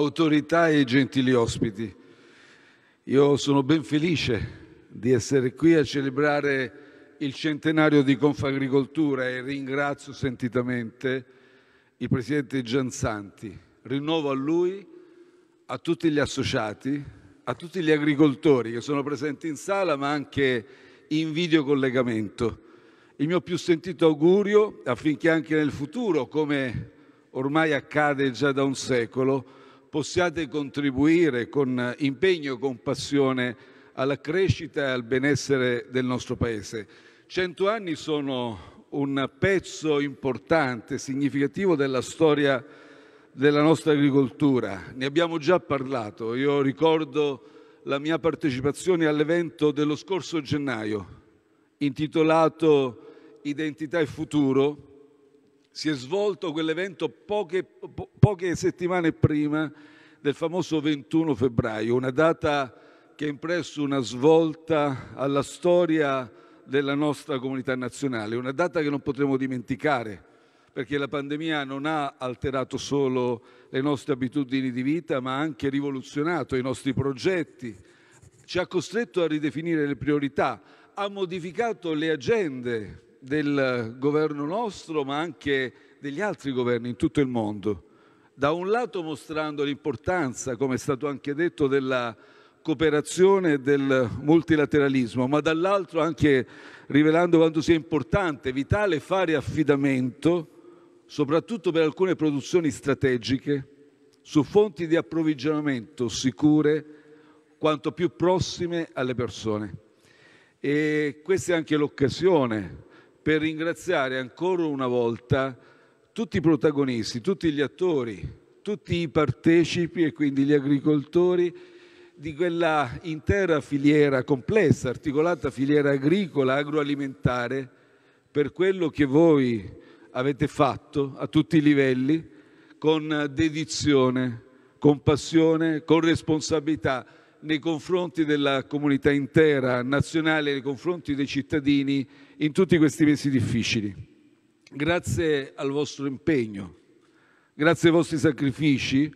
autorità e gentili ospiti, io sono ben felice di essere qui a celebrare il centenario di Confagricoltura e ringrazio sentitamente il Presidente Gianzanti. Rinnovo a lui, a tutti gli associati, a tutti gli agricoltori che sono presenti in sala ma anche in videocollegamento il mio più sentito augurio affinché anche nel futuro, come ormai accade già da un secolo, possiate contribuire con impegno e con passione alla crescita e al benessere del nostro Paese. Cento anni sono un pezzo importante, significativo della storia della nostra agricoltura. Ne abbiamo già parlato. Io ricordo la mia partecipazione all'evento dello scorso gennaio intitolato Identità e futuro, si è svolto quell'evento poche, po- poche settimane prima del famoso 21 febbraio, una data che ha impresso una svolta alla storia della nostra comunità nazionale, una data che non potremo dimenticare, perché la pandemia non ha alterato solo le nostre abitudini di vita, ma ha anche rivoluzionato i nostri progetti, ci ha costretto a ridefinire le priorità, ha modificato le agende del governo nostro, ma anche degli altri governi in tutto il mondo. Da un lato mostrando l'importanza, come è stato anche detto, della cooperazione e del multilateralismo, ma dall'altro anche rivelando quanto sia importante, vitale fare affidamento, soprattutto per alcune produzioni strategiche, su fonti di approvvigionamento sicure quanto più prossime alle persone. E questa è anche l'occasione per ringraziare ancora una volta tutti i protagonisti, tutti gli attori, tutti i partecipi e quindi gli agricoltori di quella intera filiera complessa, articolata filiera agricola, agroalimentare, per quello che voi avete fatto a tutti i livelli, con dedizione, con passione, con responsabilità nei confronti della comunità intera, nazionale, nei confronti dei cittadini in tutti questi mesi difficili. Grazie al vostro impegno, grazie ai vostri sacrifici,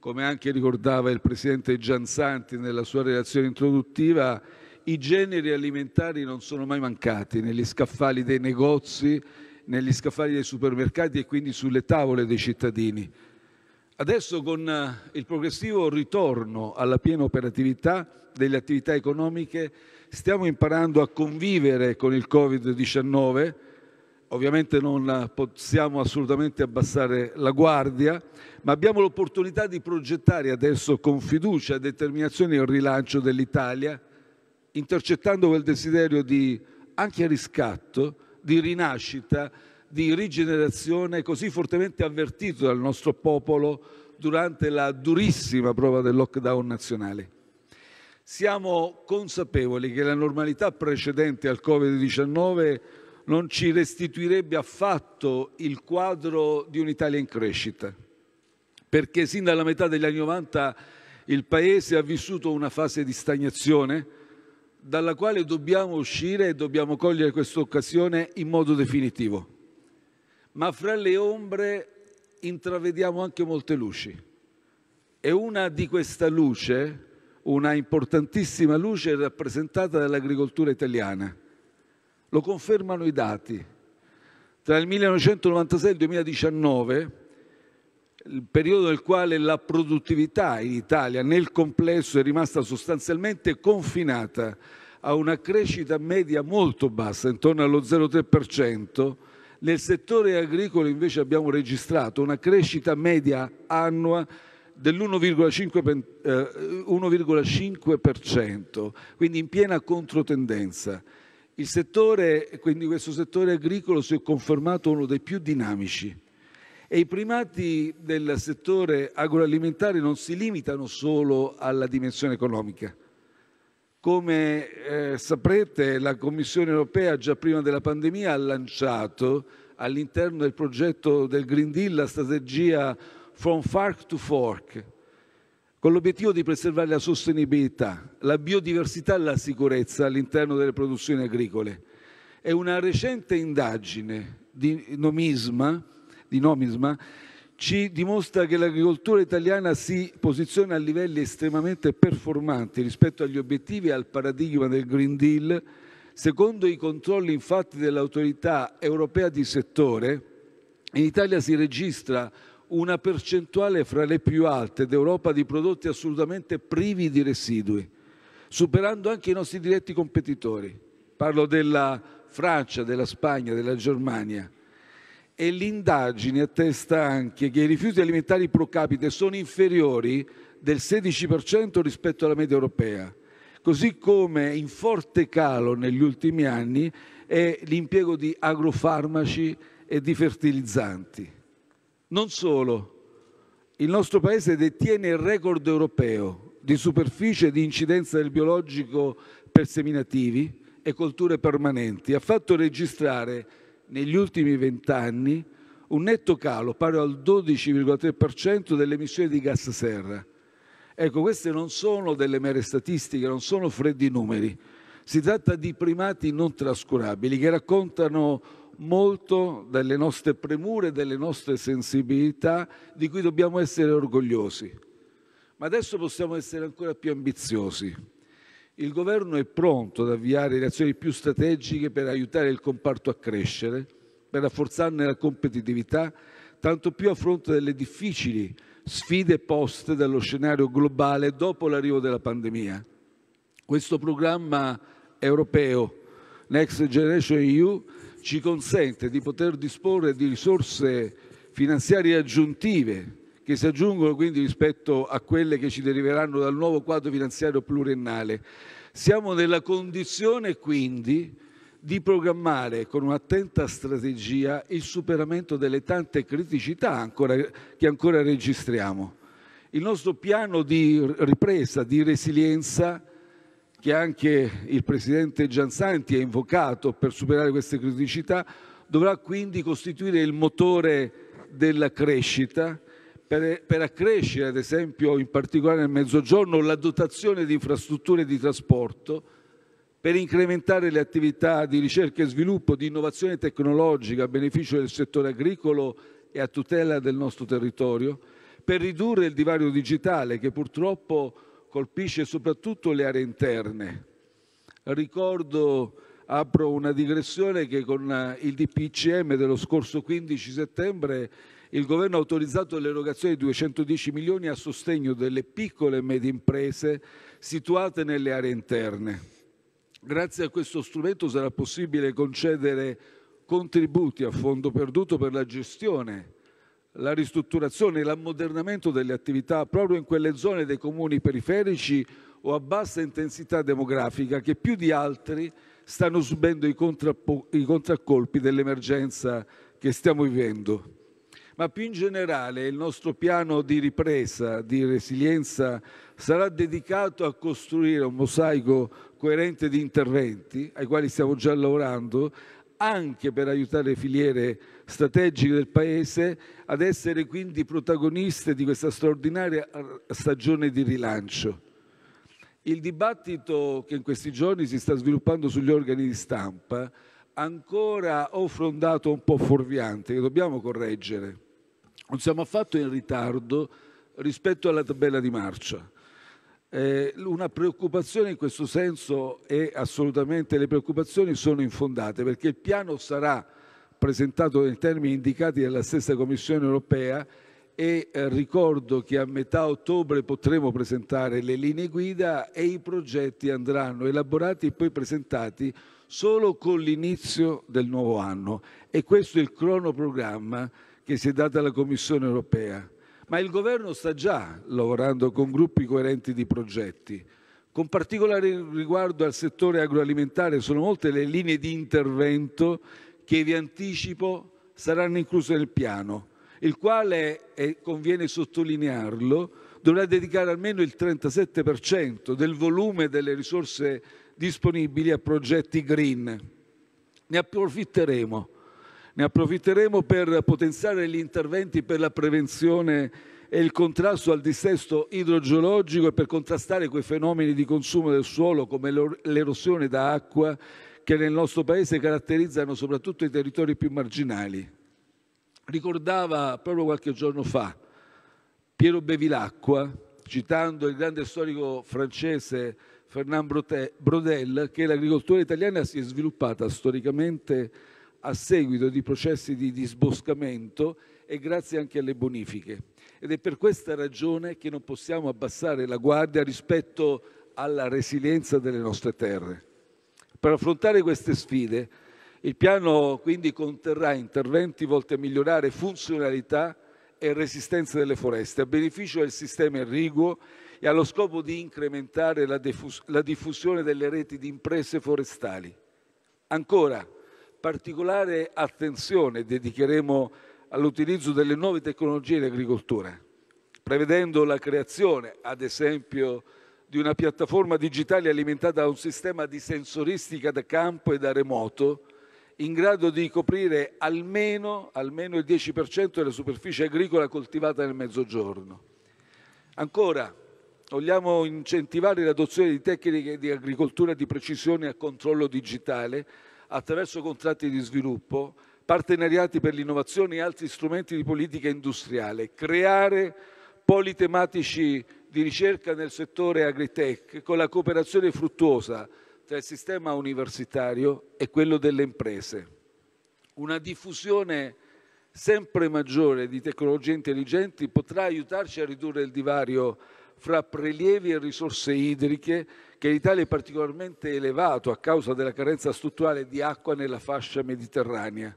come anche ricordava il Presidente Gianzanti nella sua relazione introduttiva, i generi alimentari non sono mai mancati negli scaffali dei negozi, negli scaffali dei supermercati e quindi sulle tavole dei cittadini. Adesso con eh, il progressivo ritorno alla piena operatività delle attività economiche stiamo imparando a convivere con il Covid-19. Ovviamente non possiamo assolutamente abbassare la guardia, ma abbiamo l'opportunità di progettare adesso con fiducia e determinazione il rilancio dell'Italia, intercettando quel desiderio di anche riscatto, di rinascita di rigenerazione così fortemente avvertito dal nostro popolo durante la durissima prova del lockdown nazionale. Siamo consapevoli che la normalità precedente al Covid-19 non ci restituirebbe affatto il quadro di un'Italia in crescita, perché sin dalla metà degli anni 90 il Paese ha vissuto una fase di stagnazione dalla quale dobbiamo uscire e dobbiamo cogliere questa occasione in modo definitivo ma fra le ombre intravediamo anche molte luci. E una di questa luce, una importantissima luce, è rappresentata dall'agricoltura italiana. Lo confermano i dati. Tra il 1996 e il 2019, il periodo nel quale la produttività in Italia nel complesso è rimasta sostanzialmente confinata a una crescita media molto bassa, intorno allo 0,3%, nel settore agricolo invece abbiamo registrato una crescita media annua dell'1,5%, eh, quindi in piena controtendenza. Il settore, quindi questo settore agricolo si è confermato uno dei più dinamici e i primati del settore agroalimentare non si limitano solo alla dimensione economica, come eh, saprete, la Commissione europea già prima della pandemia ha lanciato all'interno del progetto del Green Deal la strategia From Farc to Fork, con l'obiettivo di preservare la sostenibilità, la biodiversità e la sicurezza all'interno delle produzioni agricole. E una recente indagine di nomisma, di nomisma ci dimostra che l'agricoltura italiana si posiziona a livelli estremamente performanti rispetto agli obiettivi e al paradigma del Green Deal. Secondo i controlli infatti dell'autorità europea di settore, in Italia si registra una percentuale fra le più alte d'Europa di prodotti assolutamente privi di residui, superando anche i nostri diretti competitori. Parlo della Francia, della Spagna, della Germania e l'indagine attesta anche che i rifiuti alimentari pro capite sono inferiori del 16% rispetto alla media europea, così come in forte calo negli ultimi anni è l'impiego di agrofarmaci e di fertilizzanti. Non solo, il nostro Paese detiene il record europeo di superficie di incidenza del biologico per seminativi e colture permanenti, ha fatto registrare negli ultimi vent'anni un netto calo pari al 12,3% delle emissioni di gas serra. Ecco, queste non sono delle mere statistiche, non sono freddi numeri. Si tratta di primati non trascurabili che raccontano molto delle nostre premure, delle nostre sensibilità, di cui dobbiamo essere orgogliosi. Ma adesso possiamo essere ancora più ambiziosi il governo è pronto ad avviare le azioni più strategiche per aiutare il comparto a crescere, per rafforzarne la competitività, tanto più a fronte delle difficili sfide poste dallo scenario globale dopo l'arrivo della pandemia. Questo programma europeo Next Generation EU ci consente di poter disporre di risorse finanziarie aggiuntive che si aggiungono quindi rispetto a quelle che ci deriveranno dal nuovo quadro finanziario pluriennale. Siamo nella condizione quindi di programmare con un'attenta strategia il superamento delle tante criticità ancora, che ancora registriamo. Il nostro piano di ripresa, di resilienza, che anche il Presidente Gianzanti ha invocato per superare queste criticità, dovrà quindi costituire il motore della crescita per, per, accrescere, ad esempio, in particolare nel Mezzogiorno, la dotazione di infrastrutture di trasporto, per incrementare le attività di ricerca e sviluppo, di innovazione tecnologica a beneficio del settore agricolo e a tutela del nostro territorio, per ridurre il divario digitale che purtroppo colpisce soprattutto le aree interne. Ricordo, apro una digressione, che con il DPCM dello scorso 15 settembre il Governo ha autorizzato l'erogazione di 210 milioni a sostegno delle piccole e medie imprese situate nelle aree interne. Grazie a questo strumento sarà possibile concedere contributi a fondo perduto per la gestione, la ristrutturazione e l'ammodernamento delle attività proprio in quelle zone dei comuni periferici o a bassa intensità demografica che più di altri stanno subendo i, i contraccolpi dell'emergenza che stiamo vivendo ma più in generale il nostro piano di ripresa, di resilienza, sarà dedicato a costruire un mosaico coerente di interventi ai quali stiamo già lavorando, anche per aiutare le filiere strategiche del Paese ad essere quindi protagoniste di questa straordinaria stagione di rilancio. Il dibattito che in questi giorni si sta sviluppando sugli organi di stampa ancora offre un dato un po' fuorviante, che dobbiamo correggere, non siamo affatto in ritardo rispetto alla tabella di marcia. Eh, una preoccupazione in questo senso è assolutamente, le preoccupazioni sono infondate perché il piano sarà presentato nei termini indicati dalla stessa Commissione europea e eh, ricordo che a metà ottobre potremo presentare le linee guida e i progetti andranno elaborati e poi presentati solo con l'inizio del nuovo anno e questo è il cronoprogramma che si è data la Commissione europea, ma il Governo sta già lavorando con gruppi coerenti di progetti. Con particolare riguardo al settore agroalimentare sono molte le linee di intervento che vi anticipo saranno incluse nel piano, il quale, e conviene sottolinearlo, dovrà dedicare almeno il 37% del volume delle risorse disponibili a progetti green. Ne approfitteremo ne approfitteremo per potenziare gli interventi per la prevenzione e il contrasto al dissesto idrogeologico e per contrastare quei fenomeni di consumo del suolo come l'erosione da acqua che nel nostro paese caratterizzano soprattutto i territori più marginali. Ricordava proprio qualche giorno fa Piero Bevilacqua, citando il grande storico francese Fernand Brodel, che l'agricoltura italiana si è sviluppata storicamente a seguito di processi di disboscamento e grazie anche alle bonifiche. Ed è per questa ragione che non possiamo abbassare la guardia rispetto alla resilienza delle nostre terre. Per affrontare queste sfide, il piano quindi conterrà interventi volti a migliorare funzionalità e resistenza delle foreste a beneficio del sistema irriguo e allo scopo di incrementare la, diffus la diffusione delle reti di imprese forestali. Ancora, particolare attenzione dedicheremo all'utilizzo delle nuove tecnologie in agricoltura, prevedendo la creazione, ad esempio, di una piattaforma digitale alimentata da un sistema di sensoristica da campo e da remoto, in grado di coprire almeno, almeno il 10% della superficie agricola coltivata nel Mezzogiorno. Ancora, vogliamo incentivare l'adozione di tecniche di agricoltura di precisione a controllo digitale, attraverso contratti di sviluppo, partenariati per l'innovazione e altri strumenti di politica industriale, creare poli tematici di ricerca nel settore agritech con la cooperazione fruttuosa tra il sistema universitario e quello delle imprese. Una diffusione sempre maggiore di tecnologie intelligenti potrà aiutarci a ridurre il divario fra prelievi e risorse idriche che in Italia è particolarmente elevato a causa della carenza strutturale di acqua nella fascia mediterranea.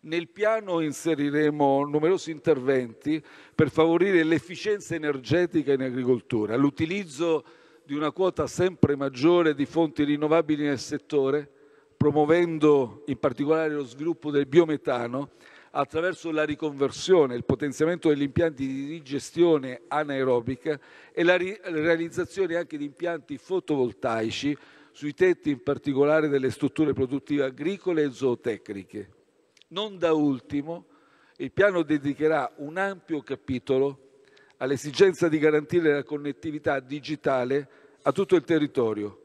Nel piano inseriremo numerosi interventi per favorire l'efficienza energetica in agricoltura, l'utilizzo di una quota sempre maggiore di fonti rinnovabili nel settore, promuovendo in particolare lo sviluppo del biometano attraverso la riconversione, il potenziamento degli impianti di digestione anaerobica e la ri- realizzazione anche di impianti fotovoltaici sui tetti in particolare delle strutture produttive agricole e zootecniche. Non da ultimo, il piano dedicherà un ampio capitolo all'esigenza di garantire la connettività digitale a tutto il territorio.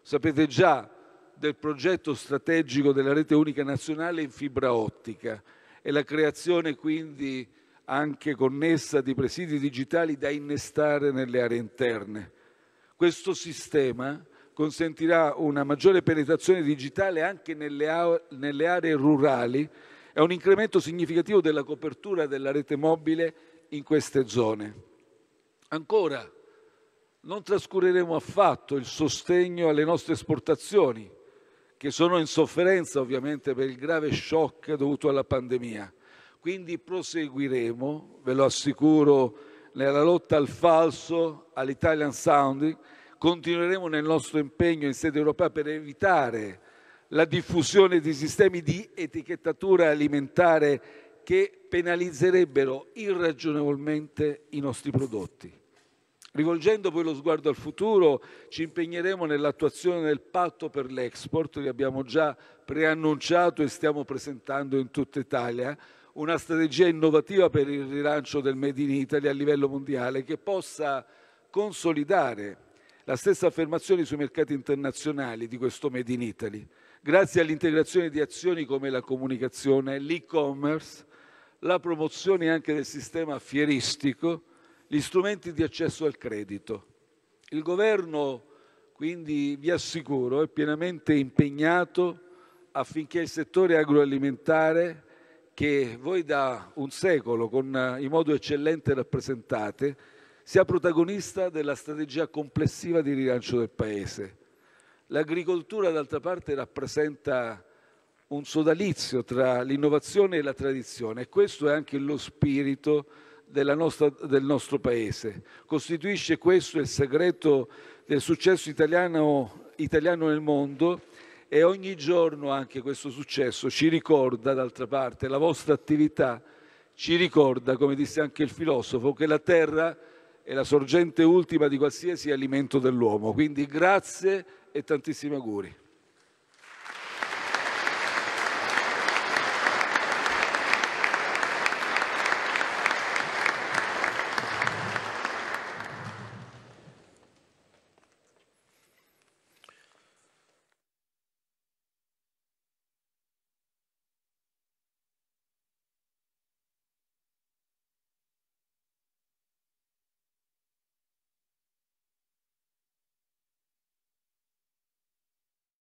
Sapete già del progetto strategico della rete unica nazionale in fibra ottica e la creazione quindi anche connessa di presidi digitali da innestare nelle aree interne. Questo sistema consentirà una maggiore penetrazione digitale anche nelle, nelle aree rurali e un incremento significativo della copertura della rete mobile in queste zone. Ancora, non trascureremo affatto il sostegno alle nostre esportazioni che sono in sofferenza ovviamente per il grave shock dovuto alla pandemia. Quindi proseguiremo, ve lo assicuro, nella lotta al falso, all'Italian Sounding, continueremo nel nostro impegno in sede europea per evitare la diffusione di sistemi di etichettatura alimentare che penalizzerebbero irragionevolmente i nostri prodotti. Rivolgendo poi lo sguardo al futuro, ci impegneremo nell'attuazione del patto per l'export che abbiamo già preannunciato e stiamo presentando in tutta Italia, una strategia innovativa per il rilancio del Made in Italy a livello mondiale che possa consolidare la stessa affermazione sui mercati internazionali di questo Made in Italy, grazie all'integrazione di azioni come la comunicazione, l'e-commerce, la promozione anche del sistema fieristico, gli strumenti di accesso al credito. Il governo, quindi vi assicuro, è pienamente impegnato affinché il settore agroalimentare, che voi da un secolo con, eh, in modo eccellente rappresentate, sia protagonista della strategia complessiva di rilancio del Paese. L'agricoltura, d'altra parte, rappresenta un sodalizio tra l'innovazione e la tradizione e questo è anche lo spirito della nostra, del nostro Paese. Costituisce questo il segreto del successo italiano, italiano nel mondo e ogni giorno anche questo successo ci ricorda, d'altra parte, la vostra attività ci ricorda, come disse anche il filosofo, che la terra è la sorgente ultima di qualsiasi alimento dell'uomo. Quindi grazie e tantissimi auguri.